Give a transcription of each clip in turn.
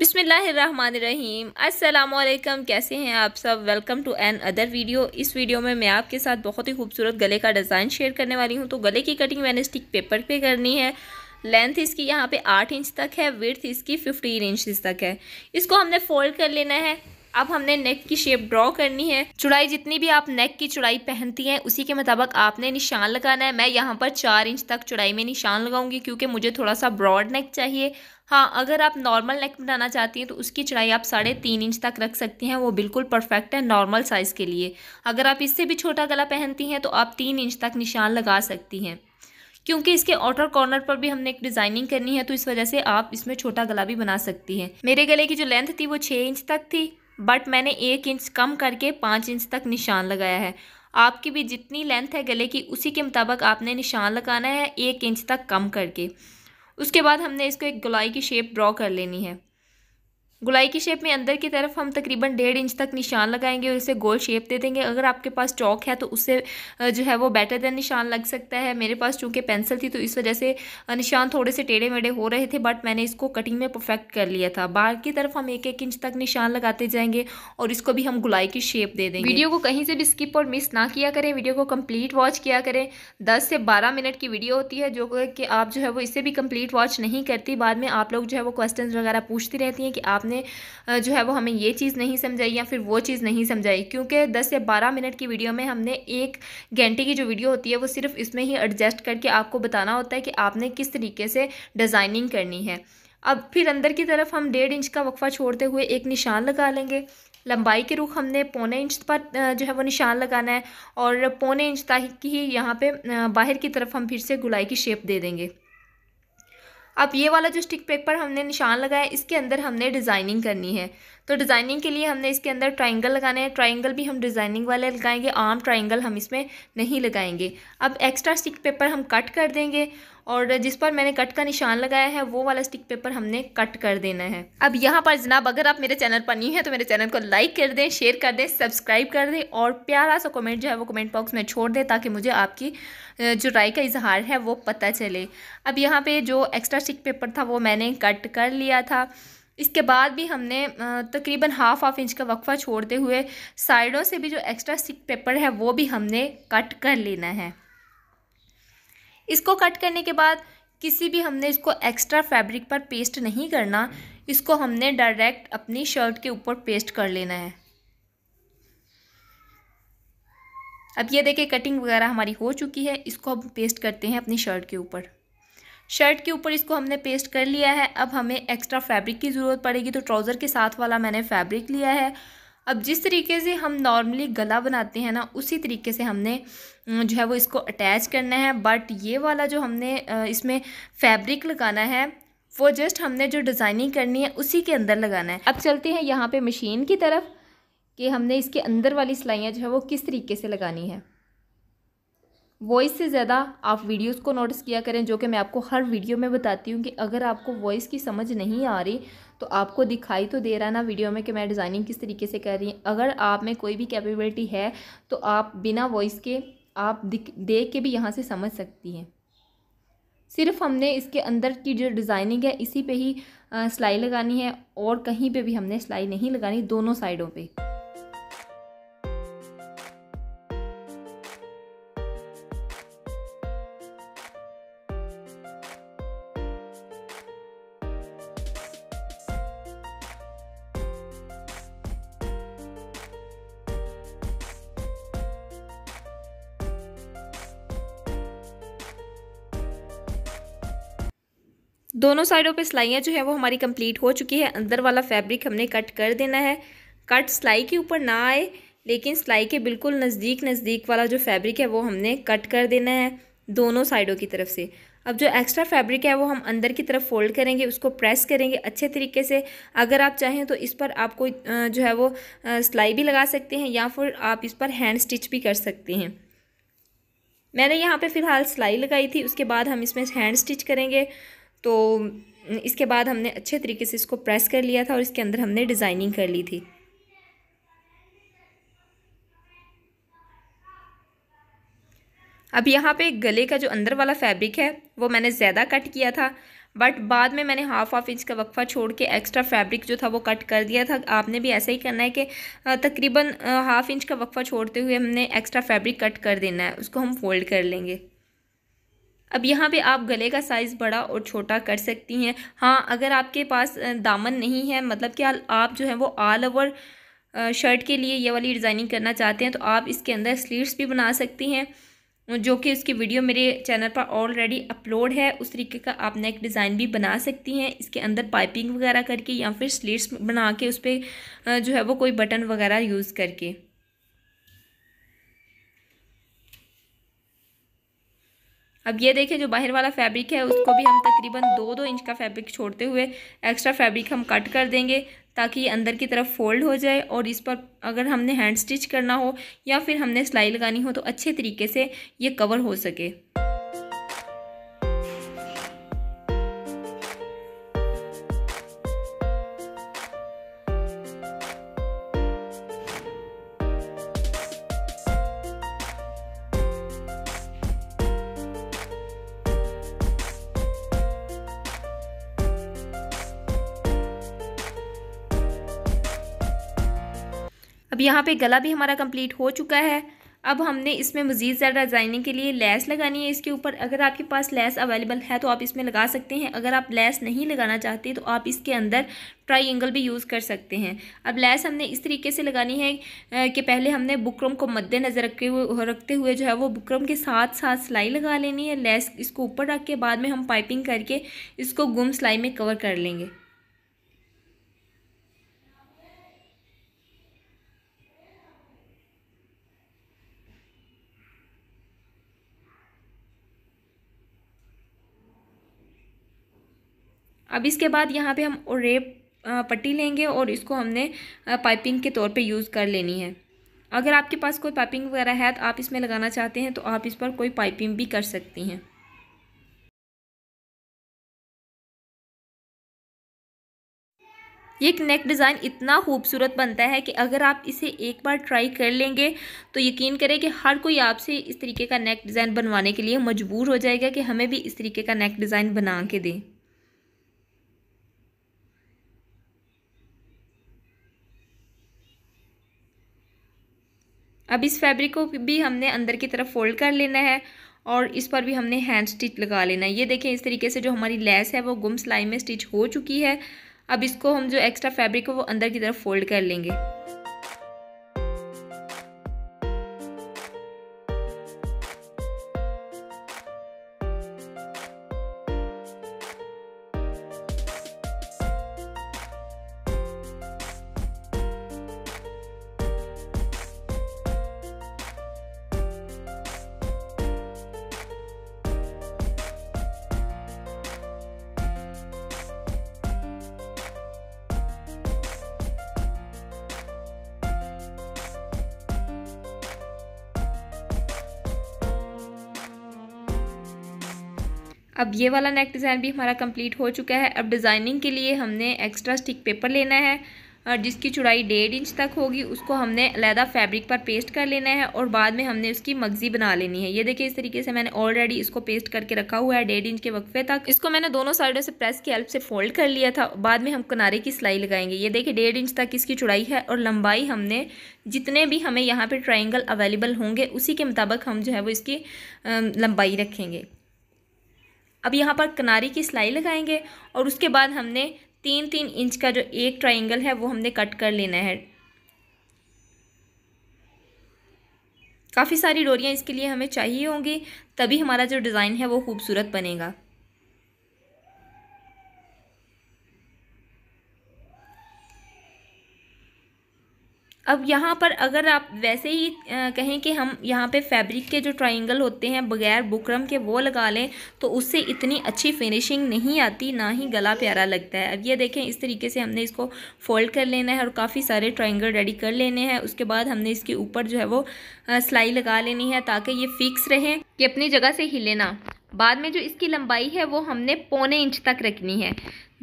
बिसमीम् अल्लाम कैसे हैं आप सब welcome to another video इस वीडियो में मैं आपके साथ बहुत ही खूबसूरत गले का डिज़ाइन शेयर करने वाली हूँ तो गले की कटिंग मैंने स्टिक पेपर पे करनी है लेंथ इसकी यहाँ पे आठ इंच तक है वर्थ इसकी फिफ्टीन इंच तक है इसको हमने फोल्ड कर लेना है अब हमने नेक की शेप ड्रॉ करनी है चुड़ाई जितनी भी आप नेक की चुड़ाई पहनती हैं उसी के मुताबिक आपने निशान लगाना है मैं यहाँ पर चार इंच तक चुड़ाई में निशान लगाऊंगी क्योंकि मुझे थोड़ा सा ब्रॉड नेक चाहिए हाँ अगर आप नॉर्मल नेक बनाना चाहती हैं तो उसकी चुड़ाई आप साढ़े तीन इंच तक रख सकती हैं वो बिल्कुल परफेक्ट है नॉर्मल साइज़ के लिए अगर आप इससे भी छोटा गला पहनती हैं तो आप तीन इंच तक निशान लगा सकती हैं क्योंकि इसके आउटर कॉर्नर पर भी हमने एक डिज़ाइनिंग करनी है तो इस वजह से आप इसमें छोटा गला भी बना सकती हैं मेरे गले की जो लेंथ थी वो छः इंच तक थी बट मैंने एक इंच कम करके पाँच इंच तक निशान लगाया है आपकी भी जितनी लेंथ है गले की उसी के मुताबिक आपने निशान लगाना है एक इंच तक कम करके उसके बाद हमने इसको एक गुलाई की शेप ड्रॉ कर लेनी है गुलाई की शेप में अंदर की तरफ हम तकरीबन डेढ़ इंच तक निशान लगाएंगे और इसे गोल शेप दे देंगे अगर आपके पास चौक है तो उससे जो है वो बेटर देन निशान लग सकता है मेरे पास चूंकि पेंसिल थी तो इस वजह से निशान थोड़े से टेढ़े मेढ़े हो रहे थे बट मैंने इसको कटिंग में परफेक्ट कर लिया था बाहर की तरफ हम एक एक इंच तक निशान लगाते जाएंगे और इसको भी हम गुलाई की शेप दे देंगे वीडियो को कहीं से भी स्किप और मिस ना किया करें वीडियो को कम्प्लीट वॉच किया करें दस से बारह मिनट की वीडियो होती है जो कि आप जो है वो इसे भी कम्प्लीट वॉच नहीं करती बाद में आप लोग जो है वो क्वेश्चन वगैरह पूछती रहती हैं कि आप आपने जो है वो हमें ये चीज़ नहीं समझाई या फिर वो चीज़ नहीं समझाई क्योंकि दस या बारह मिनट की वीडियो में हमने एक घंटे की जो वीडियो होती है वो सिर्फ इसमें ही एडजस्ट करके आपको बताना होता है कि आपने किस तरीके से डिज़ाइनिंग करनी है अब फिर अंदर की तरफ हम डेढ़ इंच का वक्फा छोड़ते हुए एक निशान लगा लेंगे लंबाई के रुख हमने पौने इंच पर जो है वो निशान लगाना है और पौने इंच तक ही यहाँ पे बाहर की तरफ हम फिर से गुलाई की शेप दे देंगे अब ये वाला जो स्टिक पेपर हमने निशान लगाया इसके अंदर हमने डिज़ाइनिंग करनी है तो डिज़ाइनिंग के लिए हमने इसके अंदर ट्राइंगल लगाने हैं ट्राइंगल भी हम डिज़ाइनिंग वाले लगाएंगे आम ट्राइंगल हम इसमें नहीं लगाएंगे अब एक्स्ट्रा स्टिक पेपर हम कट कर देंगे और जिस पर मैंने कट का निशान लगाया है वो वाला स्टिक पेपर हमने कट कर देना है अब यहाँ पर जनाब अगर आप मेरे चैनल पर नहीं हैं तो मेरे चैनल को लाइक कर दें शेयर कर दें सब्सक्राइब कर दें और प्यारा सा कमेंट जो है वो कमेंट बॉक्स में छोड़ दें ताकि मुझे आपकी जो राय का इजहार है वो पता चले अब यहाँ पर जो एक्स्ट्रा स्टिक पेपर था वो मैंने कट कर लिया था इसके बाद भी हमने तकरीबन हाफ हाफ इंच का वक्फा छोड़ते हुए साइडों से भी जो एक्स्ट्रा स्टिक पेपर है वो भी हमने कट कर लेना है इसको कट करने के बाद किसी भी हमने इसको एक्स्ट्रा फैब्रिक पर पेस्ट नहीं करना इसको हमने डायरेक्ट अपनी शर्ट के ऊपर पेस्ट कर लेना है अब ये देखिए कटिंग वगैरह हमारी हो चुकी है इसको हम पेस्ट करते हैं अपनी शर्ट के ऊपर शर्ट के ऊपर इसको हमने पेस्ट कर लिया है अब हमें एक्स्ट्रा फैब्रिक की ज़रूरत पड़ेगी तो ट्राउज़र के साथ वाला मैंने फैब्रिक लिया है अब जिस तरीके से हम नॉर्मली गला बनाते हैं ना उसी तरीके से हमने जो है वो इसको अटैच करना है बट ये वाला जो हमने इसमें फैब्रिक लगाना है वो जस्ट हमने जो डिज़ाइनिंग करनी है उसी के अंदर लगाना है अब चलते हैं यहाँ पे मशीन की तरफ कि हमने इसके अंदर वाली सिलाइयाँ जो है वो किस तरीके से लगानी है वॉइस से ज़्यादा आप वीडियोस को नोटिस किया करें जो कि मैं आपको हर वीडियो में बताती हूँ कि अगर आपको वॉइस की समझ नहीं आ रही तो आपको दिखाई तो दे रहा ना वीडियो में कि मैं डिज़ाइनिंग किस तरीके से कर रही हूँ अगर आप में कोई भी कैपेबिलिटी है तो आप बिना वॉइस के आप देख के भी यहाँ से समझ सकती हैं सिर्फ हमने इसके अंदर की जो डिज़ाइनिंग है इसी पे ही सिलाई लगानी है और कहीं पे भी हमने सिलाई नहीं लगानी दोनों साइडों पर दोनों साइडों पे सिलाइयाँ जो है वो हमारी कंप्लीट हो चुकी है अंदर वाला फैब्रिक हमने कट कर देना है कट सिलाई के ऊपर ना आए लेकिन सिलाई के बिल्कुल नज़दीक नज़दीक वाला जो फैब्रिक है वो हमने कट कर देना है दोनों साइडों की तरफ से अब जो एक्स्ट्रा फैब्रिक है वो हम अंदर की तरफ फोल्ड करेंगे उसको प्रेस करेंगे अच्छे तरीके से अगर आप चाहें तो इस पर आप कोई जो है वो सिलाई भी लगा सकते हैं या फिर आप इस पर हैंड स्टिच भी कर सकते हैं मैंने यहाँ पे फ़िलहाल सिलाई लगाई थी उसके बाद हम इसमें हैंड स्टिच करेंगे तो इसके बाद हमने अच्छे तरीके से इसको प्रेस कर लिया था और इसके अंदर हमने डिज़ाइनिंग कर ली थी अब यहाँ पे गले का जो अंदर वाला फैब्रिक है वो मैंने ज़्यादा कट किया था बट बाद में मैंने हाफ हाफ इंच का वक्फ़ा छोड़ के एक्स्ट्रा फैब्रिक जो था वो कट कर दिया था आपने भी ऐसा ही करना है कि तकरीबन हाफ इंच का वक्फ़ा छोड़ते हुए हमने एक्स्ट्रा फैब्रिक कट कर देना है उसको हम फोल्ड कर लेंगे अब यहाँ पे आप गले का साइज़ बड़ा और छोटा कर सकती हैं हाँ अगर आपके पास दामन नहीं है मतलब कि आप जो है वो ऑल ओवर शर्ट के लिए ये वाली डिज़ाइनिंग करना चाहते हैं तो आप इसके अंदर स्लीव्स भी बना सकती हैं जो कि उसकी वीडियो मेरे चैनल पर ऑलरेडी अपलोड है उस तरीके का आप नेक डिज़ाइन भी बना सकती हैं इसके अंदर पाइपिंग वगैरह करके या फिर स्लीव्स बना के उस पर जो है वो कोई बटन वगैरह यूज़ करके अब ये देखिए जो बाहर वाला फैब्रिक है उसको भी हम तकरीबन दो दो इंच का फैब्रिक छोड़ते हुए एक्स्ट्रा फैब्रिक हम कट कर देंगे ताकि अंदर की तरफ फोल्ड हो जाए और इस पर अगर हमने हैंड स्टिच करना हो या फिर हमने सिलाई लगानी हो तो अच्छे तरीके से ये कवर हो सके अब यहाँ पे गला भी हमारा कंप्लीट हो चुका है अब हमने इसमें मज़ीद ज़्यादा डिज़ाइनिंग के लिए लेस लगानी है इसके ऊपर अगर आपके पास लेस अवेलेबल है तो आप इसमें लगा सकते हैं अगर आप लेस नहीं लगाना चाहते तो आप इसके अंदर ट्राइंगल भी यूज़ कर सकते हैं अब लेस हमने इस तरीके से लगानी है कि पहले हमने बुकरम को मद्देनज़र रखे हुए रखते हुए जो है वो बुकरम के साथ साथ सिलाई लगा लेनी है लेस इसको ऊपर रख के बाद में हम पाइपिंग करके इसको गुम सिलाई में कवर कर लेंगे अब इसके बाद यहाँ पे हम रेप पट्टी लेंगे और इसको हमने पाइपिंग के तौर पे यूज़ कर लेनी है अगर आपके पास कोई पाइपिंग वगैरह है तो आप इसमें लगाना चाहते हैं तो आप इस पर कोई पाइपिंग भी कर सकती हैं ये नेक डिज़ाइन इतना खूबसूरत बनता है कि अगर आप इसे एक बार ट्राई कर लेंगे तो यकीन करें कि हर कोई आपसे इस तरीके का नेक डिज़ाइन बनवाने के लिए मजबूर हो जाएगा कि हमें भी इस तरीके का नेक डिज़ाइन बना के दें अब इस फैब्रिक को भी हमने अंदर की तरफ फोल्ड कर लेना है और इस पर भी हमने हैंड स्टिच लगा लेना है ये देखें इस तरीके से जो हमारी लेस है वो गुम सिलाई में स्टिच हो चुकी है अब इसको हम जो एक्स्ट्रा फैब्रिक है वो अंदर की तरफ फोल्ड कर लेंगे अब ये वाला नेक डिज़ाइन भी हमारा कंप्लीट हो चुका है अब डिज़ाइनिंग के लिए हमने एक्स्ट्रा स्टिक पेपर लेना है जिसकी चुड़ाई डेढ़ इंच तक होगी उसको हमने अलहदा फैब्रिक पर पेस्ट कर लेना है और बाद में हमने उसकी मगजी बना लेनी है ये देखिए इस तरीके से मैंने ऑलरेडी इसको पेस्ट करके रखा हुआ है डेढ़ इंच के वक्फे तक इसको मैंने दोनों साइडों से प्रेस की हेल्प से फोल्ड कर लिया था बाद में हम किनारे की सिलाई लगाएंगे ये देखिए डेढ़ इंच तक इसकी चुड़ाई है और लंबाई हमने जितने भी हमें यहाँ पर ट्राइंगल अवेलेबल होंगे उसी के मुताबिक हम जो है वो इसकी लंबाई रखेंगे अब यहाँ पर किनारी की सिलाई लगाएंगे और उसके बाद हमने तीन तीन इंच का जो एक ट्राइंगल है वो हमने कट कर लेना है काफ़ी सारी डोरियाँ इसके लिए हमें चाहिए होंगी तभी हमारा जो डिज़ाइन है वो खूबसूरत बनेगा अब यहाँ पर अगर आप वैसे ही कहें कि हम यहाँ पे फैब्रिक के जो ट्राइंगल होते हैं बगैर बुकरम के वो लगा लें तो उससे इतनी अच्छी फिनिशिंग नहीं आती ना ही गला प्यारा लगता है अब ये देखें इस तरीके से हमने इसको फोल्ड कर लेना है और काफ़ी सारे ट्राइंगल रेडी कर लेने हैं उसके बाद हमने इसके ऊपर जो है वो सिलाई लगा लेनी है ताकि ये फिक्स रहें कि अपनी जगह से हिले ना बाद में जो इसकी लंबाई है वो हमने पौने इंच तक रखनी है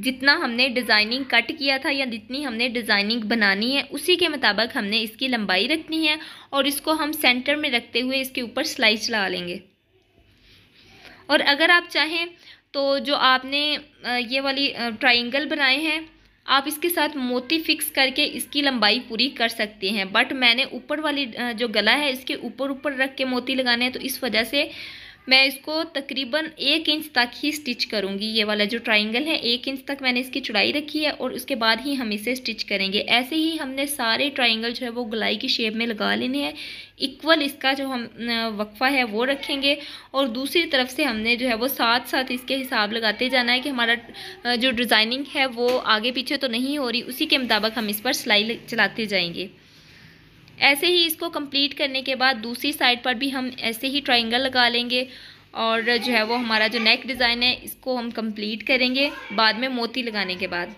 जितना हमने डिज़ाइनिंग कट किया था या जितनी हमने डिज़ाइनिंग बनानी है उसी के मुताबिक हमने इसकी लंबाई रखनी है और इसको हम सेंटर में रखते हुए इसके ऊपर स्लाइस लगा लेंगे और अगर आप चाहें तो जो आपने ये वाली ट्राइंगल बनाए हैं आप इसके साथ मोती फिक्स करके इसकी लंबाई पूरी कर सकते हैं बट मैंने ऊपर वाली जो गला है इसके ऊपर ऊपर रख के मोती लगाने हैं तो इस वजह से मैं इसको तकरीबन एक इंच तक ही स्टिच करूँगी ये वाला जो ट्राइंगल है एक इंच तक मैंने इसकी चुड़ाई रखी है और उसके बाद ही हम इसे स्टिच करेंगे ऐसे ही हमने सारे ट्राइंगल जो है वो गलाई की शेप में लगा लेने हैं इक्वल इसका जो हम वक्फ़ा है वो रखेंगे और दूसरी तरफ से हमने जो है वो साथ साथ इसके हिसाब लगाते जाना है कि हमारा जो डिज़ाइनिंग है वो आगे पीछे तो नहीं हो रही उसी के मुताबिक हम इस पर सिलाई चलाते जाएंगे ऐसे ही इसको कंप्लीट करने के बाद दूसरी साइड पर भी हम ऐसे ही ट्राइंगल लगा लेंगे और जो है वो हमारा जो नेक डिज़ाइन है इसको हम कंप्लीट करेंगे बाद में मोती लगाने के बाद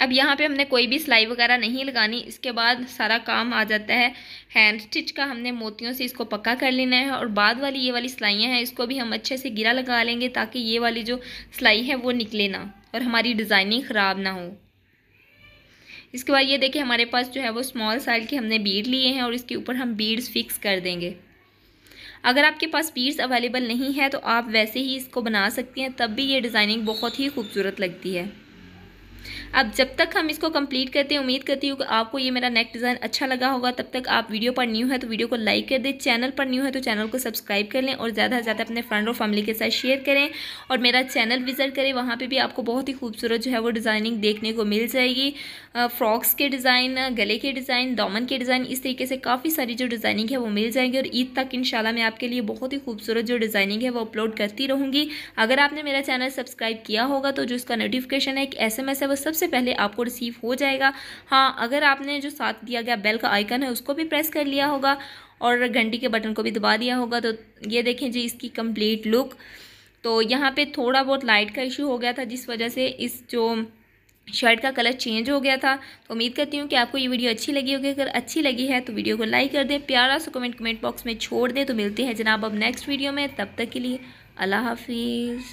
अब यहाँ पे हमने कोई भी सिलाई वगैरह नहीं लगानी इसके बाद सारा काम आ जाता है हैंड स्टिच का हमने मोतियों से इसको पक्का कर लेना है और बाद वाली ये वाली सिलाइयाँ हैं इसको भी हम अच्छे से गिरा लगा लेंगे ताकि ये वाली जो सिलाई है वो निकले ना और हमारी डिज़ाइनिंग ख़राब ना हो इसके बाद ये देखिए हमारे पास जो है वो स्मॉल साइज के हमने बीड लिए हैं और इसके ऊपर हम बीड्स फिक्स कर देंगे अगर आपके पास बीड्स अवेलेबल नहीं है तो आप वैसे ही इसको बना सकती हैं तब भी ये डिज़ाइनिंग बहुत ही खूबसूरत लगती है अब जब तक हम इसको कंप्लीट करते हैं उम्मीद करती हूँ कि आपको ये मेरा नेक डिज़ाइन अच्छा लगा होगा तब तक आप वीडियो पर न्यू है तो वीडियो को लाइक कर दें चैनल पर न्यू है तो चैनल को सब्सक्राइब कर लें और ज़्यादा से ज़्यादा अपने फ्रेंड और फैमिली के साथ शेयर करें और मेरा चैनल विज़िट करें वहाँ पर भी आपको बहुत ही खूबसूरत जो है वो डिज़ाइनिंग देखने को मिल जाएगी फ्रॉक्स के डिज़ाइन गले के डिज़ाइन दामन के डिज़ाइन इस तरीके से काफ़ी सारी जो डिज़ाइनिंग है वो मिल जाएंगी और ईद तक इंशाल्लाह मैं आपके लिए बहुत ही खूबसूरत जो डिज़ाइनिंग है वो अपलोड करती रहूँगी अगर आपने मेरा चैनल सब्सक्राइब किया होगा तो जो उसका नोटिफिकेशन है एक एस है वो सबसे पहले आपको रिसीव हो जाएगा हाँ अगर आपने जो साथ दिया गया बेल का आइकन है उसको भी प्रेस कर लिया होगा और घंटी के बटन को भी दबा दिया होगा तो ये देखें जी इसकी कंप्लीट लुक तो यहाँ पे थोड़ा बहुत लाइट का इशू हो गया था जिस वजह से इस जो शर्ट का कलर चेंज हो गया था तो उम्मीद करती हूँ कि आपको ये वीडियो अच्छी लगी होगी अगर अच्छी लगी है तो वीडियो को लाइक कर दें प्यारा सा कमेंट कमेंट बॉक्स में छोड़ दें तो मिलते हैं जनाब अब नेक्स्ट वीडियो में तब तक के लिए अल्लाह हाफिज़